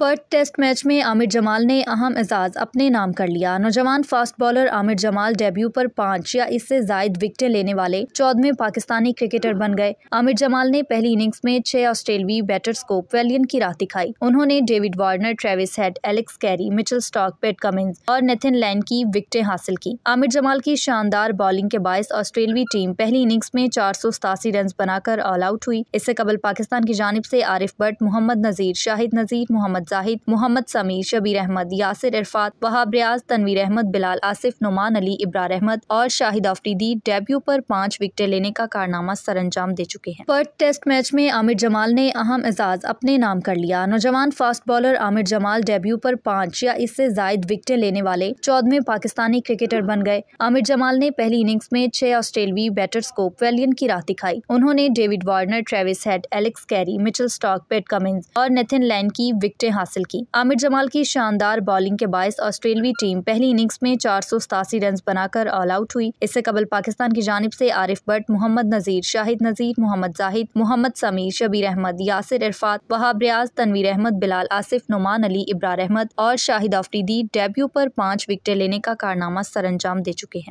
Perth test match में आमिर जमाल ने अहम एजाज़ अपने नाम कर लिया नौजवान fast bowler Aamer Jamal debut पर पाँच या इससे जायद विकटें लेने वाले चौदहवें पाकिस्तानी क्रिकेटर बन गए आमिर जमाल ने पहली इनिंग्स में छह ऑस्ट्रेलवी बैटर्स को पवेलियन की राह दिखाई उन्होंने David Warner Travis Head Alex Carey Mitchell Starc Pat Cummins और नेथिन लैन की विकटें हासिल की आमिर जमाल की शानदार बॉलिंग के बायस ऑस्ट्रेलवी टीम पहली इनिंग्स में चार सौ सतासी रन बनाकर ऑल आउट हुई इससे कबल पाकिस्तान की जानब ऐसी आरिफ भट्ट मोहम्मद नजीर शाहिद नजीर मोहम्मद जाहिद मोहम्मद समीर शबीर अहमद यासिर इरफात वहाब रियाज तनवीर अहमद बिलाल आसिफ नुमान अली इब्रार अहमद और शाहिद आफरीदी डेब्यू पर पांच विकेट लेने का कारनामा सर दे चुके हैं पर टेस्ट मैच में आमिर जमाल ने अहम एजाज अपने नाम कर लिया नौजवान fast bowler Aamer Jamal debut पर पांच या इससे जायद विकेटें लेने वाले चौदहवे पाकिस्तानी क्रिकेटर बन गए आमिर जमाल ने पहली इनिंग्स में छह ऑस्ट्रेलवी बैटर्स को पवेलियन की राह दिखाई उन्होंने David Warner Travis Head Alex Carey Mitchell Starc Pat Cummins और नेथन लैंड की विकेटें हासिल की आमिर जमाल की शानदार बॉलिंग के बायस ऑस्ट्रेलवी टीम पहली इनिंग्स में चार सौ सतासी रन बनाकर ऑल आउट हुई इससे कबल पाकिस्तान की जानब ऐसी आरिफ भट्ट मोहम्मद नजीर शाहिद नजीर मोहम्मद जाहिद मोहम्मद समीर शबीर अहमद यासिर इरफात वहाब रियाज तनवीर अहमद बिलाल आसिफ नुमान अली इब्रार अहमद और शाहिद आफरीदी डेब्यू आरोप पाँच विकेटें लेने का कारनामा अंजाम दे चुके हैं